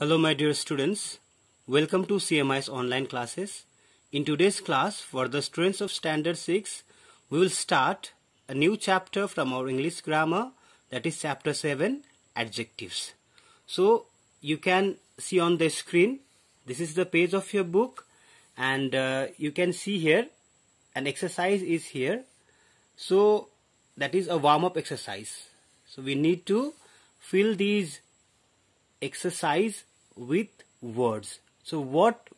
Hello my dear students, welcome to CMI's online classes. In today's class for the students of standard 6, we will start a new chapter from our English grammar that is chapter 7 adjectives. So you can see on the screen, this is the page of your book and uh, you can see here an exercise is here. So that is a warm-up exercise. So we need to fill these exercise with words. So what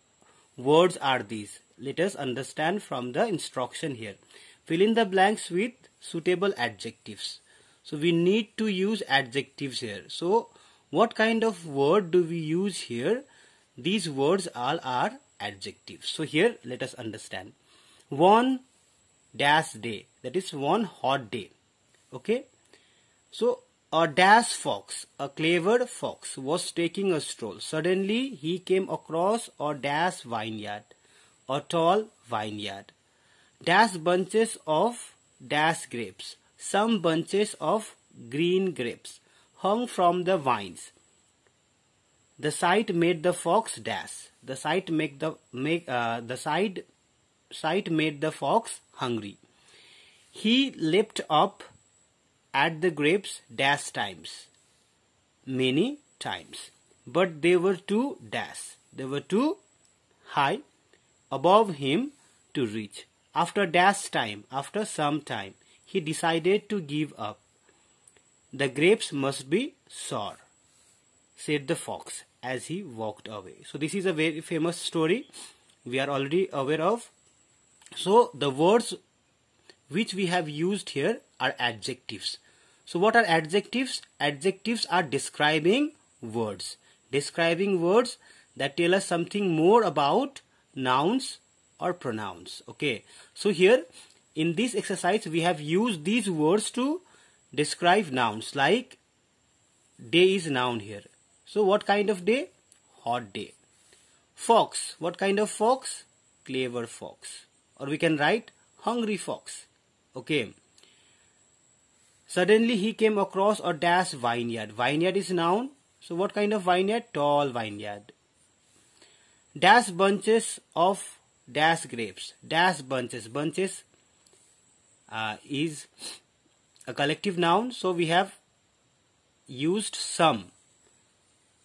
words are these? Let us understand from the instruction here. Fill in the blanks with suitable adjectives. So we need to use adjectives here. So what kind of word do we use here? These words all are adjectives. So here let us understand. One dash day that is one hot day. Okay. So a dash fox, a clever fox, was taking a stroll. Suddenly he came across a dash vineyard, a tall vineyard. Dash bunches of dash grapes, some bunches of green grapes, hung from the vines. The sight made the fox dash. The sight make the make uh, the sight sight made the fox hungry. He leapt up at the grapes dash times, many times. But they were too dash, they were too high above him to reach. After dash time, after some time, he decided to give up. The grapes must be sour, said the fox as he walked away. So, this is a very famous story we are already aware of. So, the words which we have used here are adjectives. So what are adjectives? Adjectives are describing words. Describing words that tell us something more about nouns or pronouns. Okay. So here in this exercise we have used these words to describe nouns like day is noun here. So what kind of day? Hot day. Fox. What kind of fox? Clever fox. Or we can write hungry fox. Okay. Suddenly he came across a dash vineyard. Vineyard is noun. So what kind of vineyard? Tall vineyard. Dash bunches of dash grapes. Dash bunches. Bunches uh, is a collective noun. So we have used some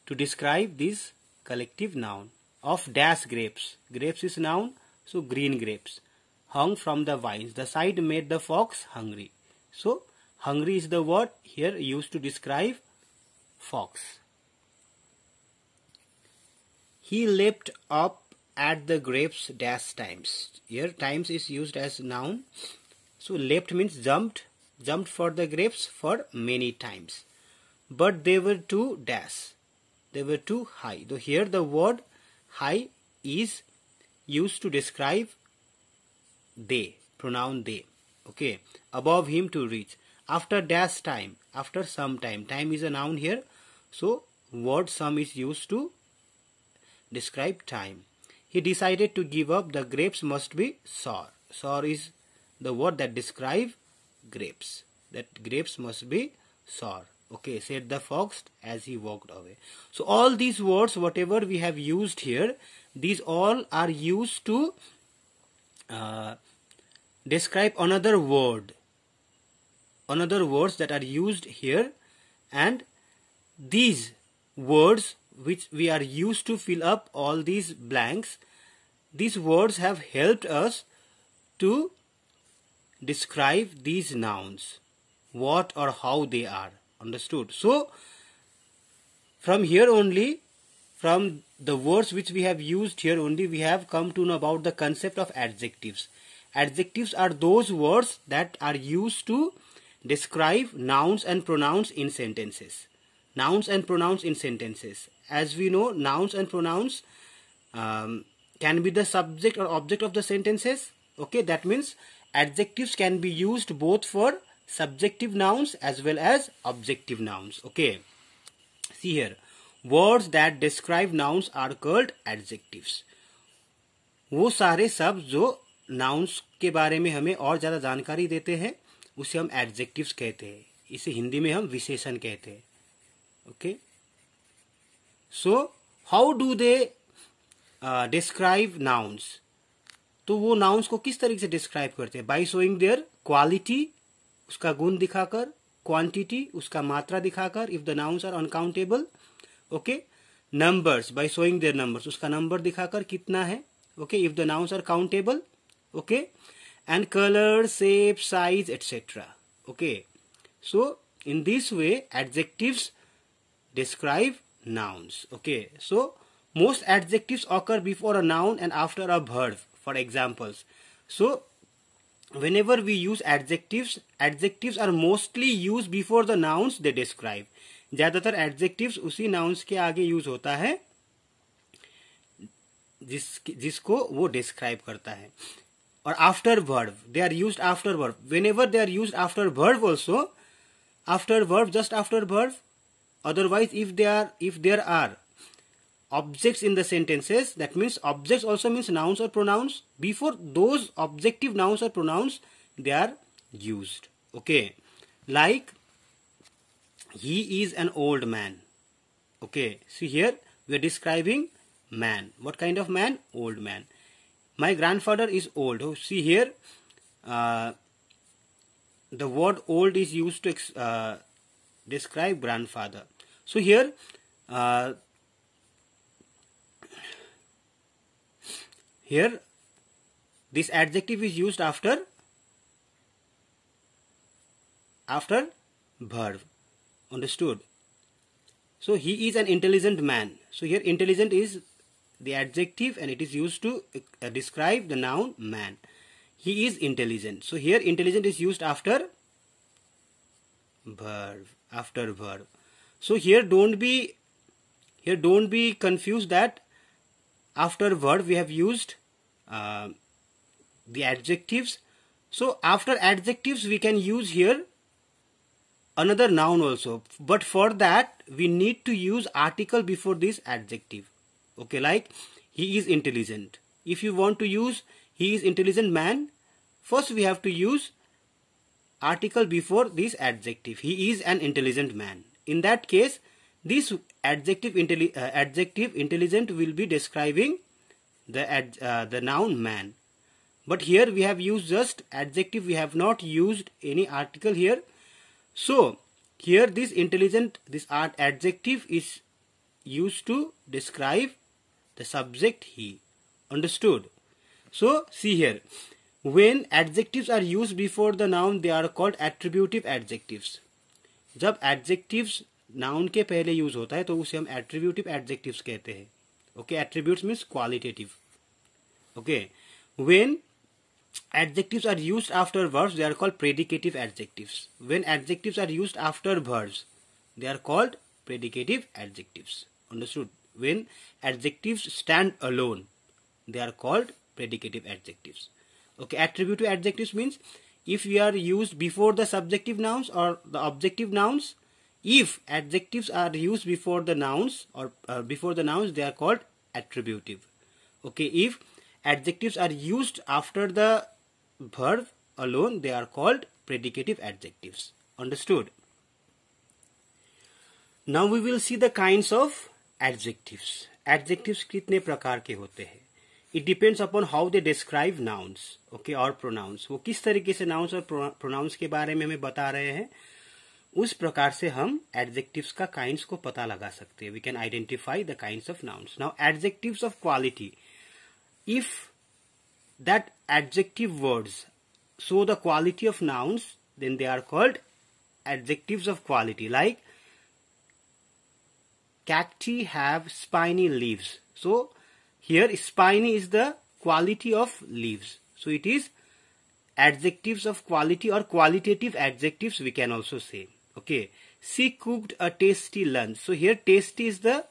to describe this collective noun of dash grapes. Grapes is noun. So green grapes hung from the vines. The sight made the fox hungry. So Hungry is the word here used to describe fox. He leapt up at the grapes dash times. Here times is used as noun. So leapt means jumped, jumped for the grapes for many times. But they were too dash. They were too high. So here the word high is used to describe they, pronoun they. Okay, above him to reach after dash time after some time time is a noun here so word sum is used to describe time he decided to give up the grapes must be sour sour is the word that describe grapes that grapes must be sour okay said the fox as he walked away so all these words whatever we have used here these all are used to uh, describe another word another words that are used here and these words which we are used to fill up all these blanks these words have helped us to describe these nouns what or how they are understood so from here only from the words which we have used here only we have come to know about the concept of adjectives adjectives are those words that are used to Describe nouns and pronouns in sentences. Nouns and pronouns in sentences. As we know, nouns and pronouns um, can be the subject or object of the sentences. Okay, that means adjectives can be used both for subjective nouns as well as objective nouns. Okay, see here. Words that describe nouns are called adjectives. वो सारे शब्द जो nouns के बारे में हमें और ज़्यादा जानकारी देते हैं उसे हम एडजेक्टिव्स कहते हैं इसे हिंदी में हम विशेषण कहते हैं okay so how do they describe nouns तो वो नाउन्स को किस तरीके से डिस्क्राइब करते हैं बाई शोइंग देयर क्वालिटी उसका गुण दिखाकर क्वांटिटी उसका मात्रा दिखाकर if the nouns are uncountable okay numbers by showing their numbers उसका नंबर दिखाकर कितना है okay if the nouns are countable okay and color, shape, size, etc. Okay. So, in this way, adjectives describe nouns. Okay. So, most adjectives occur before a noun and after a verb, for examples. So, whenever we use adjectives, adjectives are mostly used before the nouns they describe. ज़्यादातर adjectives उसी nouns के आगे use होता है जिस जिसको वो describe करता है or after verb. They are used after verb. Whenever they are used after verb also, after verb, just after verb. Otherwise, if they are, if there are objects in the sentences, that means objects also means nouns or pronouns. Before those objective nouns or pronouns, they are used. Okay, like he is an old man. Okay, see here we are describing man. What kind of man? Old man. My grandfather is old. See here, uh, the word old is used to uh, describe grandfather. So here, uh, here this adjective is used after after verb. Understood? So he is an intelligent man. So here intelligent is the adjective and it is used to uh, describe the noun man. He is intelligent. So here intelligent is used after verb. After verb. So here don't be here don't be confused that after verb we have used uh, the adjectives. So after adjectives we can use here another noun also but for that we need to use article before this adjective okay like he is intelligent if you want to use he is intelligent man first we have to use article before this adjective he is an intelligent man in that case this adjective intelli uh, adjective intelligent will be describing the ad, uh, the noun man but here we have used just adjective we have not used any article here so here this intelligent this art adjective is used to describe the subject he understood. So, see here. When adjectives are used before the noun, they are called attributive adjectives. jab adjectives noun ke pehle use hota hai to use hum attributive adjectives kehte hain okay attributes means qualitative. Okay. When adjectives are used after verbs, they are called predicative adjectives. When adjectives are used after verbs, they are called predicative adjectives. Understood? when adjectives stand alone. They are called predicative adjectives. Okay, attributive adjectives means if we are used before the subjective nouns or the objective nouns, if adjectives are used before the nouns or uh, before the nouns, they are called attributive. Okay, if adjectives are used after the verb alone, they are called predicative adjectives. Understood? Now we will see the kinds of adjectives adjectives कितने प्रकार के होते हैं it depends upon how they describe nouns okay और pronouns वो किस तरीके से नाउन्स और प्रोनाउंस के बारे में हमें बता रहे हैं उस प्रकार से हम एडजेक्टिव्स का काइंड को पता लगा सकते हैं we can identify the kind of nouns now adjectives of quality if that adjective words so the quality of nouns then they are called adjective of quality like cacti have spiny leaves. So here spiny is the quality of leaves. So it is adjectives of quality or qualitative adjectives we can also say. Okay. She cooked a tasty lunch. So here tasty is the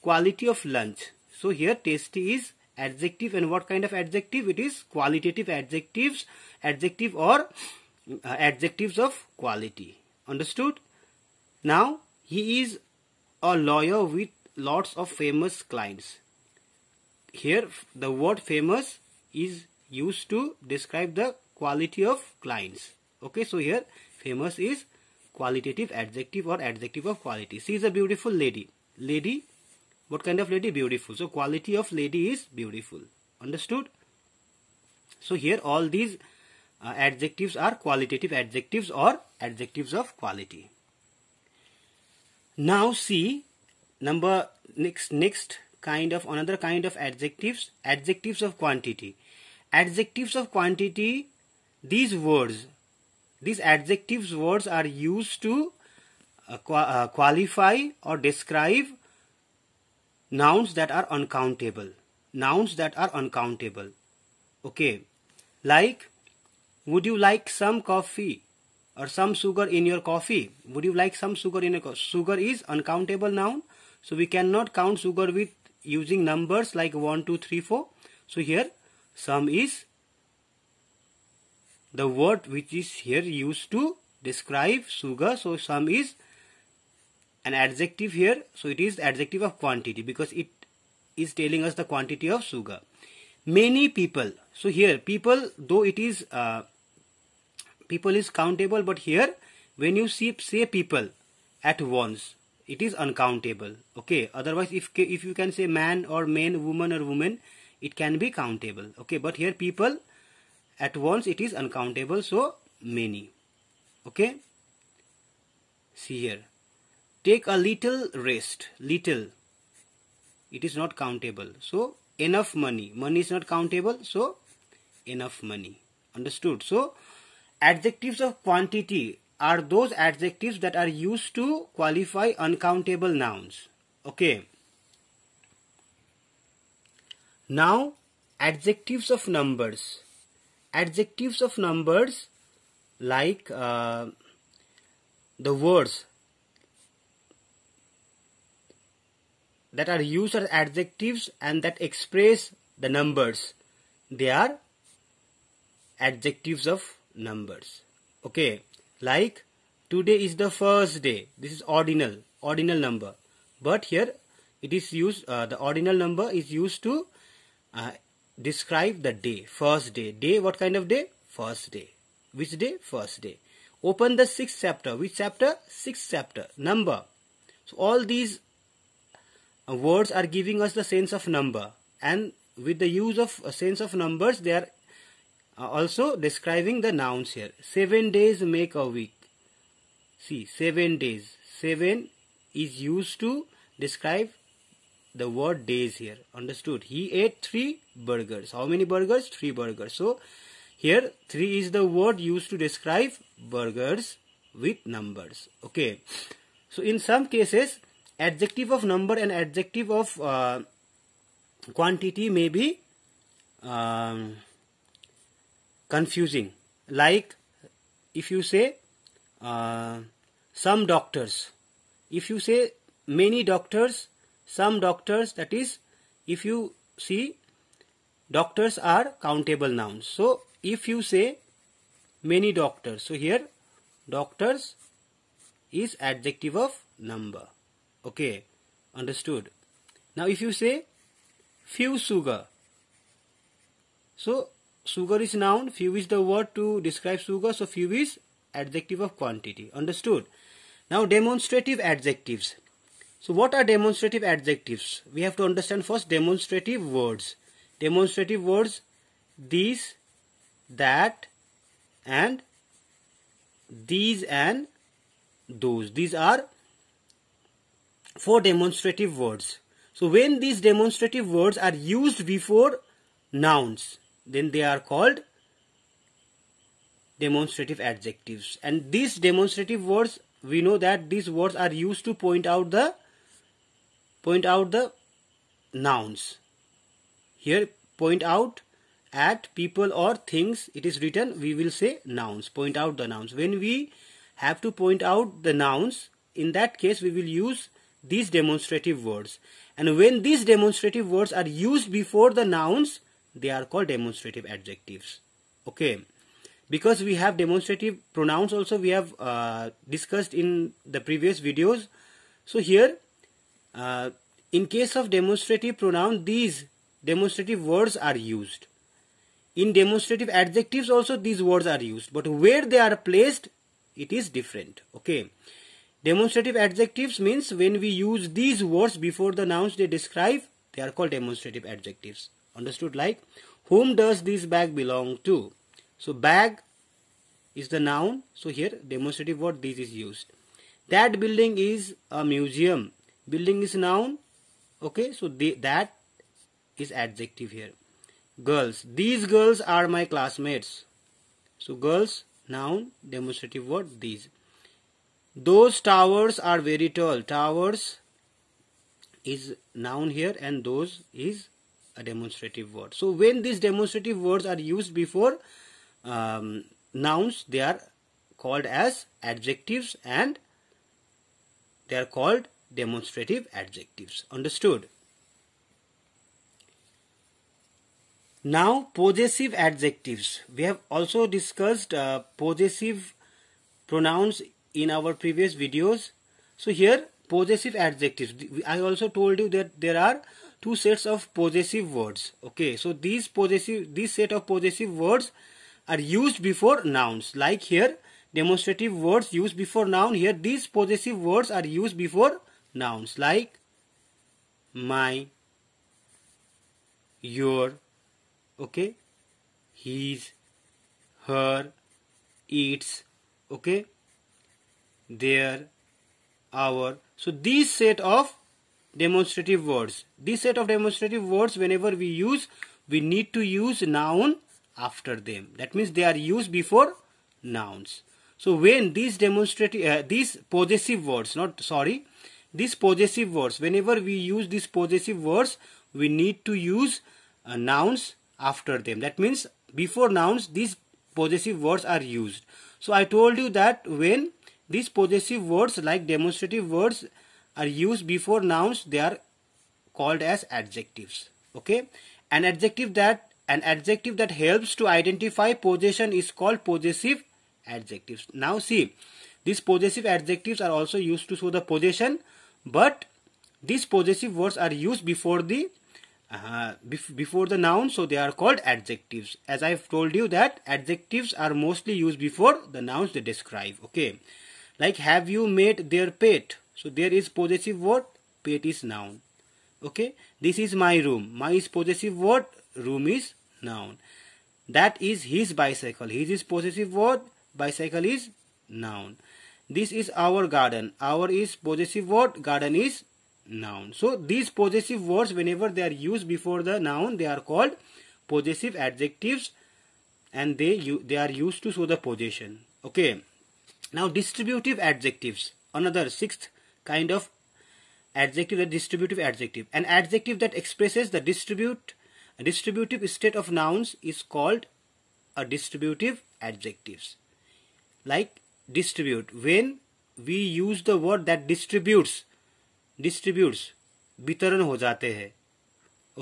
quality of lunch. So here tasty is adjective and what kind of adjective? It is qualitative adjectives, adjective or uh, adjectives of quality. Understood? Now he is a lawyer with lots of famous clients. Here, the word famous is used to describe the quality of clients. Okay, so here famous is qualitative adjective or adjective of quality. She is a beautiful lady. Lady, what kind of lady? Beautiful. So quality of lady is beautiful. Understood? So here all these uh, adjectives are qualitative adjectives or adjectives of quality. Now see number next next kind of another kind of adjectives adjectives of quantity adjectives of quantity these words these adjectives words are used to uh, qua uh, qualify or describe nouns that are uncountable nouns that are uncountable okay like would you like some coffee or some sugar in your coffee. Would you like some sugar in your coffee? Sugar is uncountable noun. So we cannot count sugar with using numbers like 1, 2, 3, 4. So here some is the word which is here used to describe sugar. So some is an adjective here. So it is adjective of quantity because it is telling us the quantity of sugar. Many people. So here people though it is... Uh, people is countable but here when you see say people at once it is uncountable okay otherwise if if you can say man or men woman or woman it can be countable okay but here people at once it is uncountable so many okay see here take a little rest little it is not countable so enough money money is not countable so enough money understood so Adjectives of quantity are those adjectives that are used to qualify uncountable nouns. Okay. Now, adjectives of numbers. Adjectives of numbers like uh, the words that are used as adjectives and that express the numbers. They are adjectives of numbers. Okay, like today is the first day. This is ordinal, ordinal number. But here it is used, uh, the ordinal number is used to uh, describe the day, first day. Day, what kind of day? First day. Which day? First day. Open the sixth chapter. Which chapter? Sixth chapter. Number. So all these uh, words are giving us the sense of number and with the use of uh, sense of numbers they are uh, also describing the nouns here. Seven days make a week. See, seven days. Seven is used to describe the word days here. Understood? He ate three burgers. How many burgers? Three burgers. So, here three is the word used to describe burgers with numbers. Okay. So, in some cases, adjective of number and adjective of uh, quantity may be um, confusing. Like if you say uh, some doctors, if you say many doctors, some doctors, that is, if you see doctors are countable nouns. So if you say many doctors, so here doctors is adjective of number. Okay, understood. Now if you say few sugar, so sugar is noun, few is the word to describe sugar, so few is adjective of quantity. Understood? Now demonstrative adjectives. So what are demonstrative adjectives? We have to understand first demonstrative words. Demonstrative words, these, that, and these and those. These are four demonstrative words. So when these demonstrative words are used before nouns, then they are called demonstrative adjectives and these demonstrative words we know that these words are used to point out the point out the nouns here point out at people or things it is written we will say nouns point out the nouns when we have to point out the nouns in that case we will use these demonstrative words and when these demonstrative words are used before the nouns they are called demonstrative adjectives okay because we have demonstrative pronouns also we have uh, discussed in the previous videos so here uh, in case of demonstrative pronoun these demonstrative words are used in demonstrative adjectives also these words are used but where they are placed it is different okay demonstrative adjectives means when we use these words before the nouns they describe they are called demonstrative adjectives Understood? Like, whom does this bag belong to? So, bag is the noun. So, here demonstrative word this is used. That building is a museum. Building is noun. Okay, so the that is adjective here. Girls. These girls are my classmates. So, girls, noun, demonstrative word, these. Those towers are very tall. Towers is noun here and those is a demonstrative word. So when these demonstrative words are used before um, nouns, they are called as adjectives and they are called demonstrative adjectives. Understood? Now possessive adjectives. We have also discussed uh, possessive pronouns in our previous videos. So here possessive adjectives. I also told you that there are two sets of possessive words okay so these possessive this set of possessive words are used before nouns like here demonstrative words used before noun here these possessive words are used before nouns like my your okay his her its okay their our so these set of demonstrative words. This set of demonstrative words, whenever we use, we need to use noun after them. That means they are used before nouns. So when these demonstrative, uh, these possessive words, not sorry, these possessive words, whenever we use these possessive words, we need to use uh, nouns after them. That means before nouns, these possessive words are used. So I told you that when these possessive words like demonstrative words are used before nouns they are called as adjectives okay an adjective that an adjective that helps to identify possession is called possessive adjectives now see these possessive adjectives are also used to show the possession but these possessive words are used before the uh, before the noun so they are called adjectives as i've told you that adjectives are mostly used before the nouns they describe okay like have you met their pet so there is possessive word, pet is noun. Okay, this is my room. My is possessive word, room is noun. That is his bicycle. His is possessive word, bicycle is noun. This is our garden. Our is possessive word, garden is noun. So these possessive words, whenever they are used before the noun, they are called possessive adjectives and they they are used to show the possession okay now distributive adjectives another sixth kind of adjective, the distributive adjective. An adjective that expresses the distribute, distributive state of nouns is called a distributive adjectives. Like distribute. When we use the word that distributes, distributes, वितरण हो जाते हैं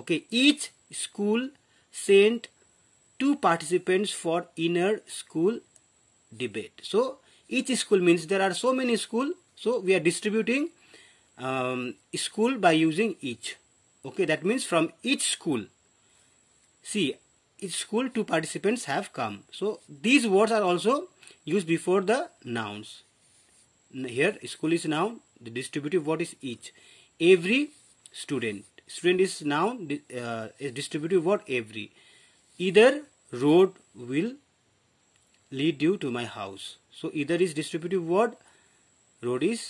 Okay. Each school sent two participants for inner school debate. So each school means there are so many school so we are distributing um, school by using each. Okay, that means from each school. See, each school two participants have come. So these words are also used before the nouns. Here school is noun, the distributive word is each. Every student. Student is noun, uh, is distributive word every. Either road will lead you to my house. So either is distributive word road is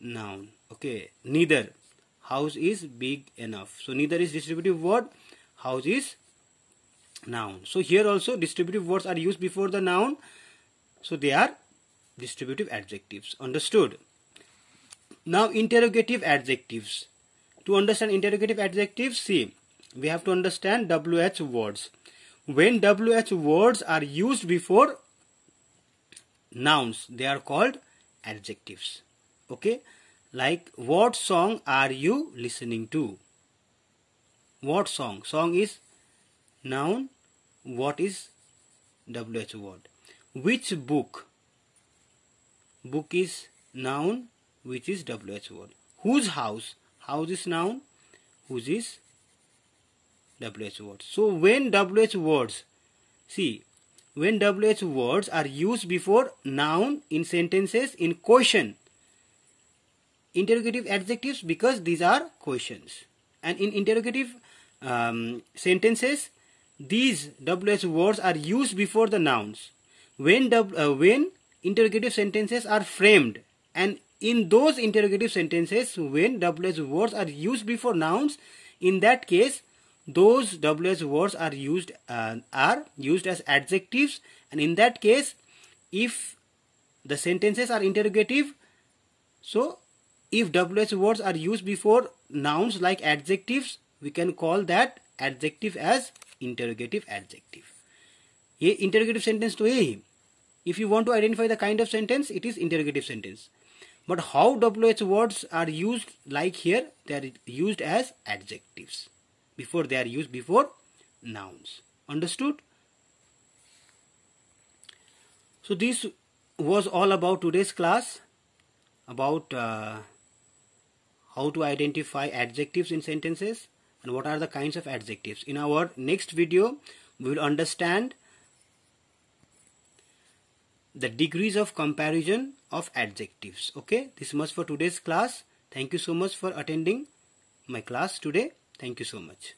noun okay neither house is big enough so neither is distributive word house is noun so here also distributive words are used before the noun so they are distributive adjectives understood now interrogative adjectives to understand interrogative adjectives see we have to understand wh words when wh words are used before nouns they are called adjectives. Okay, like what song are you listening to? What song? Song is noun. What is WH word? Which book? Book is noun, which is WH word. Whose house? House is noun, whose is WH word. So when WH words, see when WH words are used before noun in sentences in question. Interrogative adjectives because these are questions. And in interrogative um, sentences, these WH words are used before the nouns. When, uh, when interrogative sentences are framed and in those interrogative sentences when WH words are used before nouns, in that case those WH words are used uh, are used as adjectives and in that case if the sentences are interrogative so if WH words are used before nouns like adjectives we can call that adjective as interrogative adjective. ये interrogative sentence to यही if you want to identify the kind of sentence it is interrogative sentence but how WH words are used like here they are used as adjectives before they are used before nouns understood so this was all about today's class about uh, how to identify adjectives in sentences and what are the kinds of adjectives in our next video we will understand the degrees of comparison of adjectives okay this much for today's class thank you so much for attending my class today Thank you so much.